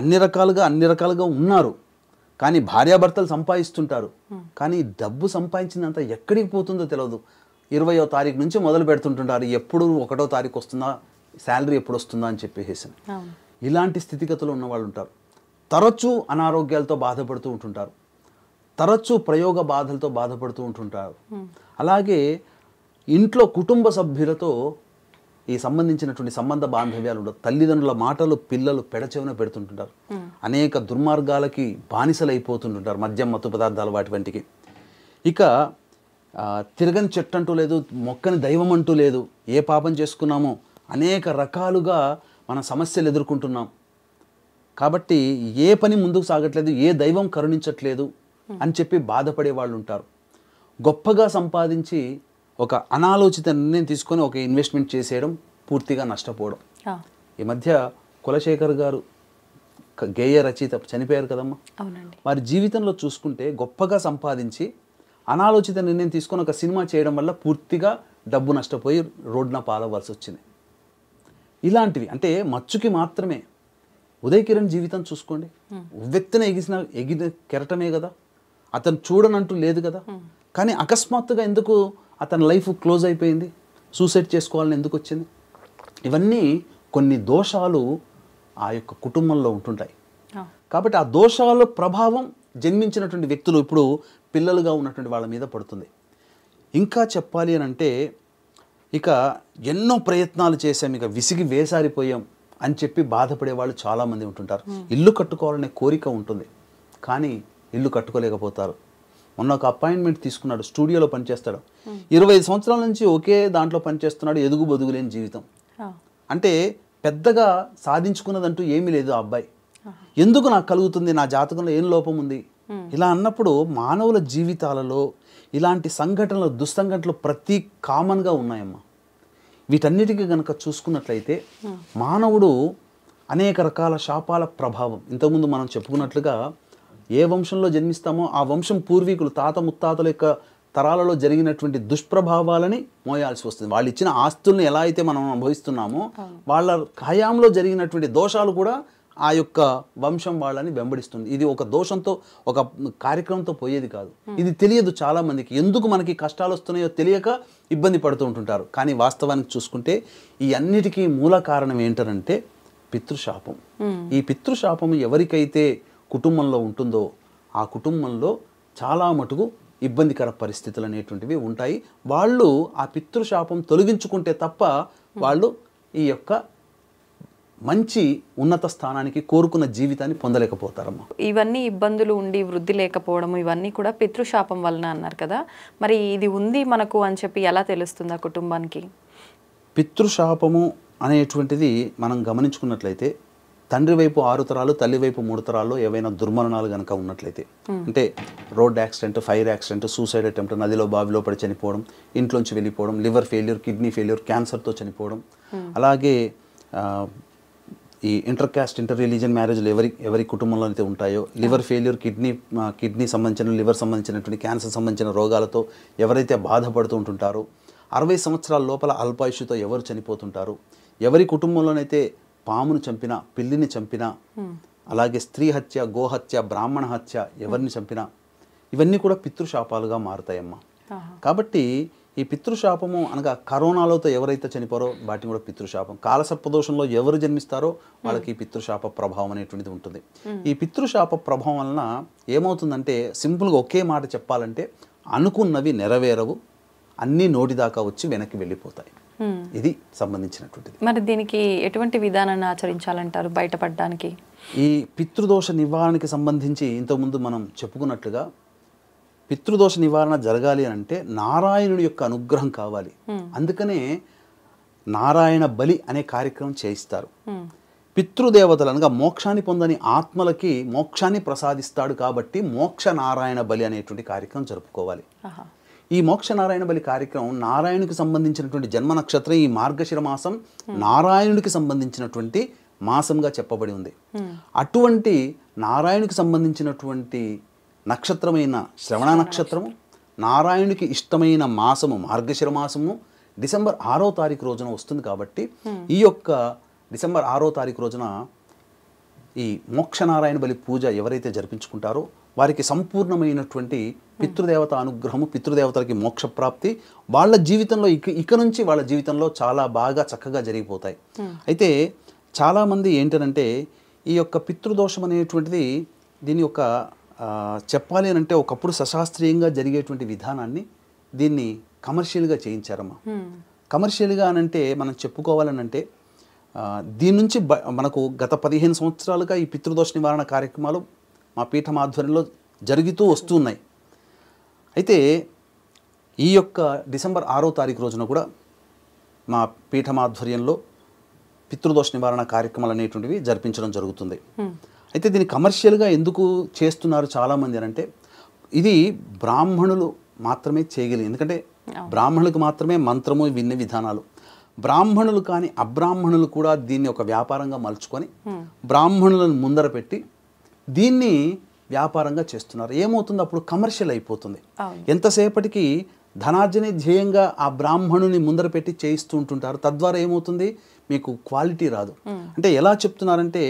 అన్ని రకాలుగా అన్ని రకాలుగా ఉన్నారు కానీ భార్యాభర్తలు సంపాదిస్తుంటారు కానీ డబ్బు సంపాదించినంత ఎక్కడికి పోతుందో తెలియదు ఇరవయో తారీఖు నుంచి మొదలు పెడుతుంటుంటారు ఎప్పుడు ఒకటో తారీఖు వస్తుందా శాలరీ ఎప్పుడు వస్తుందా అని చెప్పేసి ఇలాంటి స్థితిగతులు ఉన్నవాళ్ళు ఉంటారు తరచూ అనారోగ్యాలతో బాధపడుతూ ఉంటుంటారు తరచూ ప్రయోగ బాధలతో బాధపడుతూ ఉంటుంటారు అలాగే ఇంట్లో కుటుంబ సభ్యులతో ఈ సంబంధించినటువంటి సంబంధ బాంధవ్యాలు తల్లిదండ్రుల మాటలు పిల్లలు పెడచెవిన పెడుతుంటుంటారు అనేక దుర్మార్గాలకి బానిసలైపోతుంటుంటారు మద్యం మత్తు పదార్థాలు వంటికి ఇక తిరగని చెట్టు అంటూ లేదు మొక్కని దైవం అంటూ లేదు ఏ పాపం చేసుకున్నామో అనేక రకాలుగా మన సమస్యలు ఎదుర్కొంటున్నాం కాబట్టి ఏ పని ముందుకు సాగట్లేదు ఏ దైవం కరుణించట్లేదు అని చెప్పి బాధపడే వాళ్ళు ఉంటారు గొప్పగా సంపాదించి ఒక అనాలోచిత నిర్ణయం తీసుకొని ఒక ఇన్వెస్ట్మెంట్ చేసేయడం పూర్తిగా నష్టపోవడం ఈ మధ్య కులశేఖర్ గారు గేయ రచయిత చనిపోయారు కదమ్మా వారి జీవితంలో చూసుకుంటే గొప్పగా సంపాదించి అనాలోచిత నిర్ణయం తీసుకొని ఒక సినిమా చేయడం వల్ల పూర్తిగా డబ్బు నష్టపోయి రోడ్న పాలవ్వాల్సి వచ్చింది ఇలాంటివి అంటే మచ్చుకి మాత్రమే ఉదయ్ కిరణ్ జీవితం చూసుకోండి ఉవ్వెత్తన ఎగిసిన ఎగిన కెరటమే కదా అతను చూడనంటూ లేదు కదా కానీ అకస్మాత్తుగా ఎందుకు అతని లైఫ్ క్లోజ్ అయిపోయింది సూసైడ్ చేసుకోవాలని ఎందుకు వచ్చింది ఇవన్నీ కొన్ని దోషాలు ఆ యొక్క కుటుంబంలో ఉంటుంటాయి కాబట్టి ఆ దోషాల ప్రభావం జన్మించినటువంటి వ్యక్తులు ఇప్పుడు పిల్లలుగా ఉన్నటువంటి వాళ్ళ మీద పడుతుంది ఇంకా చెప్పాలి అని అంటే ఇక ఎన్నో ప్రయత్నాలు చేశాం ఇక విసిగి వేసారిపోయాం అని చెప్పి బాధపడే వాళ్ళు చాలామంది ఉంటుంటారు ఇల్లు కట్టుకోవాలనే కోరిక ఉంటుంది కానీ ఇల్లు కట్టుకోలేకపోతారు మొన్న ఒక అపాయింట్మెంట్ తీసుకున్నాడు స్టూడియోలో పనిచేస్తాడు ఇరవై ఐదు సంవత్సరాల నుంచి ఒకే దాంట్లో పనిచేస్తున్నాడు ఎదుగు బొదుగులేని జీవితం అంటే పెద్దగా సాధించుకున్నదంటూ ఏమీ లేదు ఆ అబ్బాయి ఎందుకు నాకు కలుగుతుంది నా జాతకంలో ఏం లోపం ఉంది ఇలా అన్నప్పుడు మానవుల జీవితాలలో ఇలాంటి సంఘటనలు దుస్సంఘటనలు ప్రతి కామన్గా ఉన్నాయమ్మా వీటన్నిటికీ కనుక చూసుకున్నట్లయితే మానవుడు అనేక రకాల శాపాల ప్రభావం ఇంతకుముందు మనం చెప్పుకున్నట్లుగా ఏ వంశంలో జన్మిస్తామో ఆ వంశం పూర్వీకులు తాత ముత్తాతల యొక్క తరాలలో జరిగినటువంటి దుష్ప్రభావాలని మోయాల్సి వస్తుంది వాళ్ళు ఇచ్చిన ఆస్తుల్ని ఎలా అయితే మనం అనుభవిస్తున్నామో వాళ్ళ హయాంలో జరిగినటువంటి దోషాలు కూడా ఆ యొక్క వంశం వాళ్ళని వెంబడిస్తుంది ఇది ఒక దోషంతో ఒక కార్యక్రమంతో పోయేది కాదు ఇది తెలియదు చాలామందికి ఎందుకు మనకి కష్టాలు వస్తున్నాయో తెలియక ఇబ్బంది పడుతూ ఉంటుంటారు కానీ వాస్తవానికి చూసుకుంటే ఈ అన్నిటికీ మూల కారణం ఏంటంటే పితృశాపం ఈ పితృశాపం ఎవరికైతే కుటుంబంలో ఉంటుందో ఆ కుటుంబంలో చాలా మటుకు ఇబ్బందికర పరిస్థితులు అనేటువంటివి ఉంటాయి వాళ్ళు ఆ పితృశాపం తొలగించుకుంటే తప్ప వాళ్ళు ఈ యొక్క మంచి ఉన్నత స్థానానికి కోరుకున్న జీవితాన్ని పొందలేకపోతారమ్మా ఇవన్నీ ఇబ్బందులు ఉండి వృద్ధి లేకపోవడం ఇవన్నీ కూడా పితృశాపం వలన అన్నారు కదా మరి ఇది ఉంది మనకు అని చెప్పి ఎలా తెలుస్తుంది ఆ కుటుంబానికి పితృశాపము అనేటువంటిది మనం గమనించుకున్నట్లయితే తండ్రి వైపు ఆరు తరాలు తల్లి వైపు మూడు తరాలు ఏవైనా దుర్మరణాలు కనుక ఉన్నట్లయితే అంటే road accident fire accident suicide attempt నదిలో బావిలో పడి చనిపోవడం ఇంట్లోంచి వెళ్ళిపోవడం లివర్ ఫెయిల్యూర్ కిడ్నీ ఫెయిల్యూర్ క్యాన్సర్తో చనిపోవడం అలాగే ఈ ఇంటర్ క్యాస్ట్ ఇంటర్ రిలీజియన్ మ్యారేజ్లు ఎవరి ఎవరి కుటుంబంలో అయితే ఉంటాయో లివర్ ఫెయిల్యూర్ కిడ్నీ కిడ్నీ సంబంధించిన లివర్ సంబంధించినటువంటి క్యాన్సర్ సంబంధించిన రోగాలతో ఎవరైతే బాధపడుతూ ఉంటుంటారో అరవై సంవత్సరాల లోపల అల్పాయుషుతో ఎవరు చనిపోతుంటారు ఎవరి కుటుంబంలోనైతే పామును చంపినా పిల్లిని చంపినా అలాగే స్త్రీ హత్య గోహత్య బ్రాహ్మణ హత్య ఎవరిని చంపినా ఇవన్నీ కూడా పితృశాపాలుగా మారుతాయమ్మా కాబట్టి ఈ పితృశాపము అనగా కరోనాలతో ఎవరైతే చనిపోరో వాటిని కూడా పితృశాపం కాలసర్పదోషంలో ఎవరు జన్మిస్తారో వాళ్ళకి పితృశాప ప్రభావం అనేటువంటిది ఉంటుంది ఈ పితృశాప ప్రభావం వలన ఏమవుతుందంటే సింపుల్గా ఒకే మాట చెప్పాలంటే అనుకున్నవి నెరవేరవు అన్నీ నోటిదాకా వచ్చి వెనక్కి వెళ్ళిపోతాయి ఇది సంబంధించినటువంటిది మరి దీనికి ఎటువంటి విధానాన్ని ఆచరించాలంటారు బయటపడడానికి ఈ పితృదోష నివారణకి సంబంధించి ఇంతకుముందు మనం చెప్పుకున్నట్లుగా పితృదోష నివారణ జరగాలి అని అంటే నారాయణుడి యొక్క అనుగ్రహం కావాలి అందుకనే నారాయణ బలి అనే కార్యక్రమం చేయిస్తారు పితృదేవతలు అనగా మోక్షాన్ని పొందని ఆత్మలకి మోక్షాన్ని ప్రసాదిస్తాడు కాబట్టి మోక్ష నారాయణ బలి అనేటువంటి కార్యక్రమం జరుపుకోవాలి ఈ మోక్ష నారాయణ బలి కార్యక్రమం నారాయణుకి సంబంధించినటువంటి జన్మ నక్షత్రం ఈ మార్గశిర మాసం నారాయణుడికి సంబంధించినటువంటి మాసంగా చెప్పబడి ఉంది అటువంటి నారాయణుకి సంబంధించినటువంటి నక్షత్రమైన శ్రవణ నక్షత్రము నారాయణుడికి ఇష్టమైన మాసము మార్గశిర మాసము డిసెంబర్ ఆరో తారీఖు రోజున వస్తుంది కాబట్టి ఈ యొక్క డిసెంబర్ ఆరో తారీఖు రోజున ఈ మోక్షనారాయణ బలి పూజ ఎవరైతే జరిపించుకుంటారో వారికి సంపూర్ణమైనటువంటి hmm. పితృదేవత అనుగ్రహము పితృదేవతలకి మోక్షప్రాప్తి వాళ్ళ జీవితంలో ఇక ఇక నుంచి వాళ్ళ జీవితంలో చాలా బాగా చక్కగా జరిగిపోతాయి hmm. అయితే చాలామంది ఏంటంటే ఈ యొక్క పితృదోషం అనేటువంటిది దీని యొక్క చెప్పాలి అని అంటే ఒకప్పుడు సశాస్త్రీయంగా జరిగేటువంటి విధానాన్ని దీన్ని కమర్షియల్గా చేయించారమ్మా hmm. కమర్షియల్గా అని అంటే మనం చెప్పుకోవాలనంటే దీని నుంచి మనకు గత పదిహేను సంవత్సరాలుగా ఈ పితృదోష నివారణ కార్యక్రమాలు మా పీఠం ఆధ్వర్యంలో జరుగుతూ వస్తున్నాయి అయితే ఈ యొక్క డిసెంబర్ ఆరో తారీఖు రోజున కూడా మా పీఠం ఆధ్వర్యంలో పితృదోష నివారణ కార్యక్రమాలు అనేటువంటివి జరిపించడం జరుగుతుంది అయితే దీన్ని కమర్షియల్గా ఎందుకు చేస్తున్నారు చాలామంది అని అంటే ఇది బ్రాహ్మణులు మాత్రమే చేయగలిగి ఎందుకంటే బ్రాహ్మణులకు మాత్రమే మంత్రము విన్న విధానాలు బ్రాహ్మణులు కానీ అబ్రాహ్మణులు కూడా దీన్ని ఒక వ్యాపారంగా మలుచుకొని బ్రాహ్మణులను ముందర పెట్టి దీన్ని వ్యాపారంగా చేస్తున్నారు ఏమవుతుంది అప్పుడు కమర్షియల్ అయిపోతుంది ఎంతసేపటికి ధనార్జనే ధ్యేయంగా ఆ బ్రాహ్మణుని ముందర పెట్టి చేయిస్తూ ఉంటుంటారు తద్వారా ఏమవుతుంది మీకు క్వాలిటీ రాదు అంటే ఎలా చెప్తున్నారంటే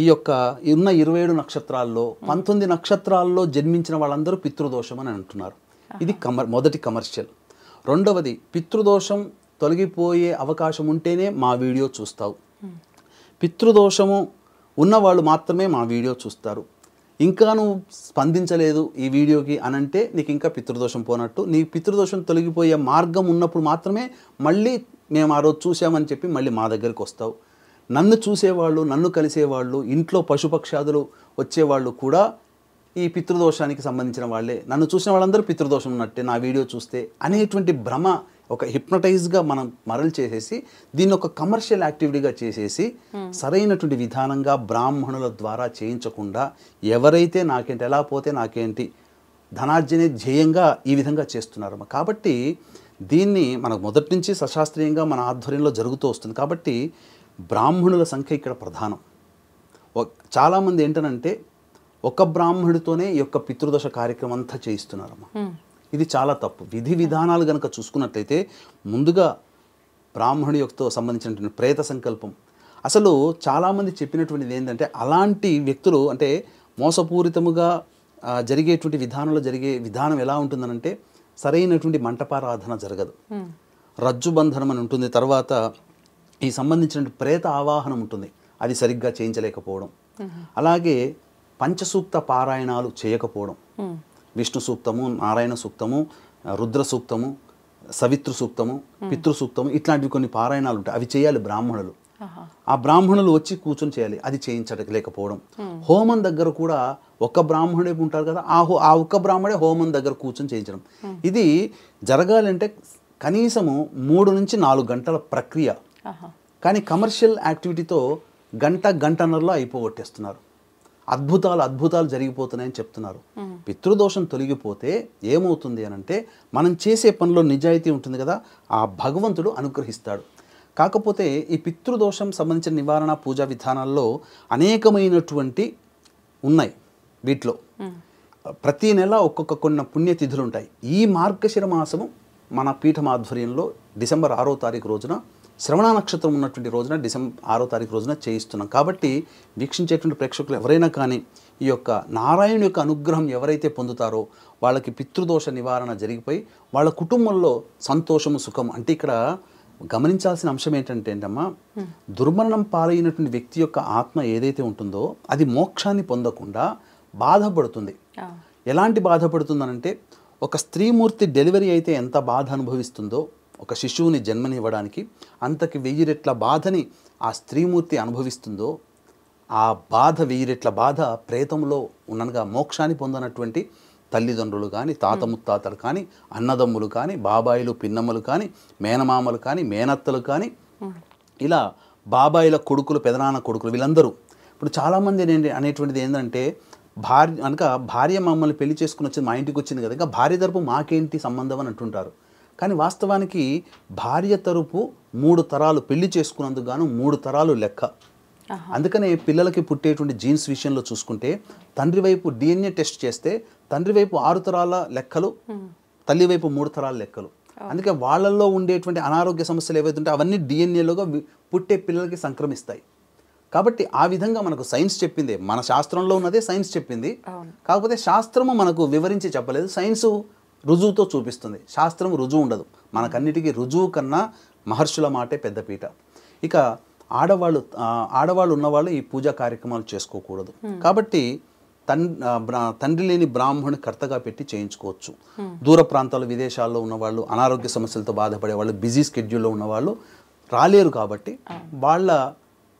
ఈ యొక్క ఉన్న ఇరవై ఏడు నక్షత్రాల్లో పంతొమ్మిది నక్షత్రాల్లో జన్మించిన వాళ్ళందరూ పితృదోషం అని అంటున్నారు ఇది కమర్ మొదటి కమర్షియల్ రెండవది పితృదోషం తొలగిపోయే అవకాశం ఉంటేనే మా వీడియో చూస్తావు పితృదోషము ఉన్నవాళ్ళు మాత్రమే మా వీడియో చూస్తారు ఇంకా నువ్వు స్పందించలేదు ఈ వీడియోకి అనంటే నీకు ఇంకా పితృదోషం పోనట్టు నీ పితృదోషం తొలగిపోయే మార్గం ఉన్నప్పుడు మాత్రమే మళ్ళీ మేము ఆ రోజు చూసామని చెప్పి మళ్ళీ మా దగ్గరికి వస్తావు నన్ను చూసేవాళ్ళు నన్ను కలిసేవాళ్ళు ఇంట్లో పశుపక్షాదులు వచ్చేవాళ్ళు కూడా ఈ పితృదోషానికి సంబంధించిన వాళ్ళే నన్ను చూసిన వాళ్ళందరూ పితృదోషం ఉన్నట్టే నా వీడియో చూస్తే అనేటువంటి భ్రమ ఒక హిప్నటైజ్గా మనం మరల్ చేసేసి దీన్ని ఒక కమర్షియల్ యాక్టివిటీగా చేసేసి hmm. సరైనటువంటి విధానంగా బ్రాహ్మణుల ద్వారా చేయించకుండా ఎవరైతే నాకేంటి ఎలా పోతే నాకేంటి ధనార్జనే ధ్యేయంగా ఈ విధంగా చేస్తున్నారు కాబట్టి దీన్ని మనకు మొదటి నుంచి సశాస్త్రీయంగా మన ఆధ్వర్యంలో జరుగుతూ వస్తుంది కాబట్టి బ్రాహ్మణుల సంఖ్య ఇక్కడ ప్రధానం చాలామంది ఏంటనంటే ఒక బ్రాహ్మణుడితోనే ఈ యొక్క పితృదశ కార్యక్రమం అంతా చేయిస్తున్నారమ్మా hmm. ఇది చాలా తప్పు విధి విధానాలు కనుక చూసుకున్నట్లయితే ముందుగా బ్రాహ్మణుడి యొక్కతో సంబంధించినటువంటి ప్రేత సంకల్పం అసలు చాలామంది చెప్పినటువంటిది ఏంటంటే అలాంటి వ్యక్తులు అంటే మోసపూరితముగా జరిగేటువంటి విధానంలో జరిగే విధానం ఎలా ఉంటుందనంటే సరైనటువంటి మంటపారాధన జరగదు రజ్జు బంధనం అని ఉంటుంది తర్వాత ఈ సంబంధించిన ప్రేత ఆవాహనం ఉంటుంది అది సరిగ్గా చేయించలేకపోవడం అలాగే పంచసూక్త పారాయణాలు చేయకపోవడం విష్ణు సూక్తము నారాయణ సూక్తము రుద్ర సూక్తము సవిత్రు సూక్తము పితృ సూక్తము ఇట్లాంటివి కొన్ని పారాయణాలు ఉంటాయి అవి చేయాలి బ్రాహ్మణులు ఆ బ్రాహ్మణులు వచ్చి కూర్చొని చేయాలి అది చేయించలేకపోవడం హోమం దగ్గర కూడా ఒక బ్రాహ్మణుడే ఉంటారు కదా ఆ హో ఆ ఒక్క బ్రాహ్మణే హోమం దగ్గర కూర్చొని చేయించడం ఇది జరగాలంటే కనీసము మూడు నుంచి నాలుగు గంటల ప్రక్రియ కానీ కమర్షియల్ యాక్టివిటీతో గంట గంటన్నరలో అయిపోగొట్టేస్తున్నారు అద్భుతాలు అద్భుతాలు జరిగిపోతున్నాయని చెప్తున్నారు పితృదోషం తొలగిపోతే ఏమవుతుంది అనంటే మనం చేసే పనిలో నిజాయితీ ఉంటుంది కదా ఆ భగవంతుడు అనుగ్రహిస్తాడు కాకపోతే ఈ పితృదోషం సంబంధించిన నివారణ పూజా విధానాల్లో అనేకమైనటువంటి ఉన్నాయి వీటిలో ప్రతి నెల ఒక్కొక్క కొన్ని పుణ్యతిథులు ఉంటాయి ఈ మార్గశిర మాసము మన పీఠం ఆధ్వర్యంలో డిసెంబర్ ఆరో తారీఖు రోజున శ్రవణ నక్షత్రం ఉన్నటువంటి రోజున డిసెంబర్ ఆరో తారీఖు రోజున చేయిస్తున్నాం కాబట్టి వీక్షించేటువంటి ప్రేక్షకులు ఎవరైనా కానీ ఈ యొక్క నారాయణ యొక్క అనుగ్రహం ఎవరైతే పొందుతారో వాళ్ళకి పితృదోష నివారణ జరిగిపోయి వాళ్ళ కుటుంబంలో సంతోషము సుఖం అంటే ఇక్కడ గమనించాల్సిన అంశం ఏంటంటే ఏంటమ్మా దుర్మరణం పాలైనటువంటి వ్యక్తి యొక్క ఆత్మ ఏదైతే ఉంటుందో అది మోక్షాన్ని పొందకుండా బాధపడుతుంది ఎలాంటి బాధపడుతుందనంటే ఒక స్త్రీమూర్తి డెలివరీ అయితే ఎంత బాధ అనుభవిస్తుందో ఒక శిశువుని జన్మనివ్వడానికి అంతకి వెయ్యి రెట్ల బాధని ఆ స్త్రీమూర్తి అనుభవిస్తుందో ఆ బాధ వెయ్యి రెట్ల బాధ ప్రేతంలో ఉన్ననగా మోక్షాన్ని పొందనటువంటి తల్లిదండ్రులు కానీ తాత ముత్తాతలు కానీ అన్నదమ్ములు కానీ బాబాయిలు పిన్నమ్మలు కానీ మేనమామలు కానీ మేనత్తలు కానీ ఇలా బాబాయిల కొడుకులు పెదనాన్న కొడుకులు వీళ్ళందరూ ఇప్పుడు చాలామంది అనేటువంటిది ఏంటంటే భార్య కనుక భార్య మమ్మల్ని పెళ్లి చేసుకుని వచ్చింది మా ఇంటికి వచ్చింది కదా ఇంకా భార్య తరపు మాకేంటి సంబంధం అని అంటుంటారు కానీ వాస్తవానికి భార్య తరపు మూడు తరాలు పెళ్లి చేసుకున్నందుకు గాను మూడు తరాలు లెక్క అందుకనే పిల్లలకి పుట్టేటువంటి జీన్స్ విషయంలో చూసుకుంటే తండ్రి వైపు డిఎన్ఏ టెస్ట్ చేస్తే తండ్రి వైపు ఆరు తరాల లెక్కలు తల్లి వైపు మూడు తరాల లెక్కలు అందుకే వాళ్ళల్లో ఉండేటువంటి అనారోగ్య సమస్యలు ఏవైతే ఉంటే అవన్నీ డిఎన్ఏలోగా పుట్టే పిల్లలకి సంక్రమిస్తాయి కాబట్టి ఆ విధంగా మనకు సైన్స్ చెప్పింది మన శాస్త్రంలో ఉన్నదే సైన్స్ చెప్పింది కాకపోతే శాస్త్రము మనకు వివరించి చెప్పలేదు సైన్సు రుజువుతో చూపిస్తుంది శాస్త్రం రుజువు ఉండదు మనకన్నిటికీ రుజువు కన్నా మహర్షుల మాటే పెద్దపీట ఇక ఆడవాళ్ళు ఆడవాళ్ళు ఉన్నవాళ్ళు ఈ పూజా కార్యక్రమాలు చేసుకోకూడదు కాబట్టి తన్ తండ్రి లేని బ్రాహ్మణుని కర్తగా పెట్టి చేయించుకోవచ్చు దూర ప్రాంతాలు విదేశాల్లో ఉన్నవాళ్ళు అనారోగ్య సమస్యలతో బాధపడే వాళ్ళు బిజీ స్కెడ్యూల్లో ఉన్నవాళ్ళు రాలేరు కాబట్టి వాళ్ళ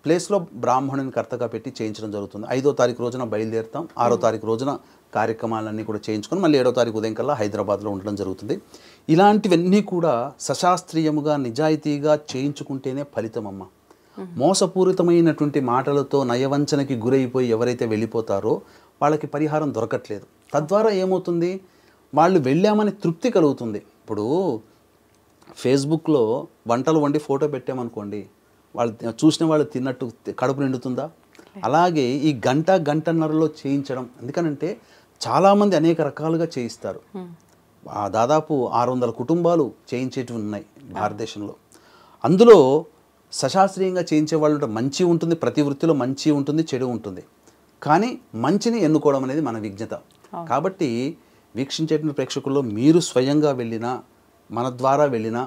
ప్లేస్లో బ్రాహ్మణుని కర్తగా పెట్టి చేయించడం జరుగుతుంది ఐదో తారీఖు రోజున బయలుదేరుతాం ఆరో తారీఖు రోజున కార్యక్రమాలన్నీ కూడా చేయించుకొని మళ్ళీ ఏడో తారీఖు ఉదయం కల్లా హైదరాబాద్లో ఉండడం జరుగుతుంది ఇలాంటివన్నీ కూడా సశాస్త్రీయముగా నిజాయితీగా చేయించుకుంటేనే ఫలితం అమ్మ మోసపూరితమైనటువంటి మాటలతో నయవంచనకి గురైపోయి ఎవరైతే వెళ్ళిపోతారో వాళ్ళకి పరిహారం దొరకట్లేదు తద్వారా ఏమవుతుంది వాళ్ళు వెళ్ళామని తృప్తి కలుగుతుంది ఇప్పుడు ఫేస్బుక్లో వంటలు వండి ఫోటో పెట్టామనుకోండి వాళ్ళు చూసిన వాళ్ళు తిన్నట్టు కడుపు నిండుతుందా అలాగే ఈ గంట గంటన్నరలో చేయించడం ఎందుకనంటే చాలామంది అనేక రకాలుగా చేయిస్తారు దాదాపు ఆరు వందల కుటుంబాలు చేయించేటివి ఉన్నాయి భారతదేశంలో అందులో సశాస్త్రీయంగా చేయించే వాళ్ళు మంచి ఉంటుంది ప్రతి వృత్తిలో మంచి ఉంటుంది చెడు ఉంటుంది కానీ మంచిని ఎన్నుకోవడం అనేది మన విజ్ఞత కాబట్టి వీక్షించేటువంటి ప్రేక్షకుల్లో మీరు స్వయంగా వెళ్ళినా మన ద్వారా వెళ్ళినా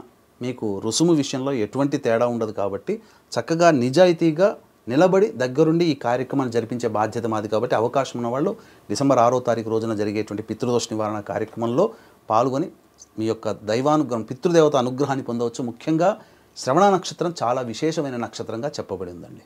మీకు రుసుము విషయంలో ఎటువంటి తేడా ఉండదు కాబట్టి చక్కగా నిజాయితీగా నిలబడి దగ్గరుండి ఈ కార్యక్రమాన్ని జరిపించే బాధ్యత మాది కాబట్టి అవకాశం ఉన్నవాళ్ళు డిసెంబర్ ఆరో తారీఖు రోజున జరిగేటువంటి పితృదోష నివారణ కార్యక్రమంలో పాల్గొని మీ యొక్క దైవానుగ్రహం పితృదేవత అనుగ్రహాన్ని పొందవచ్చు ముఖ్యంగా శ్రవణ నక్షత్రం చాలా విశేషమైన నక్షత్రంగా చెప్పబడిందండి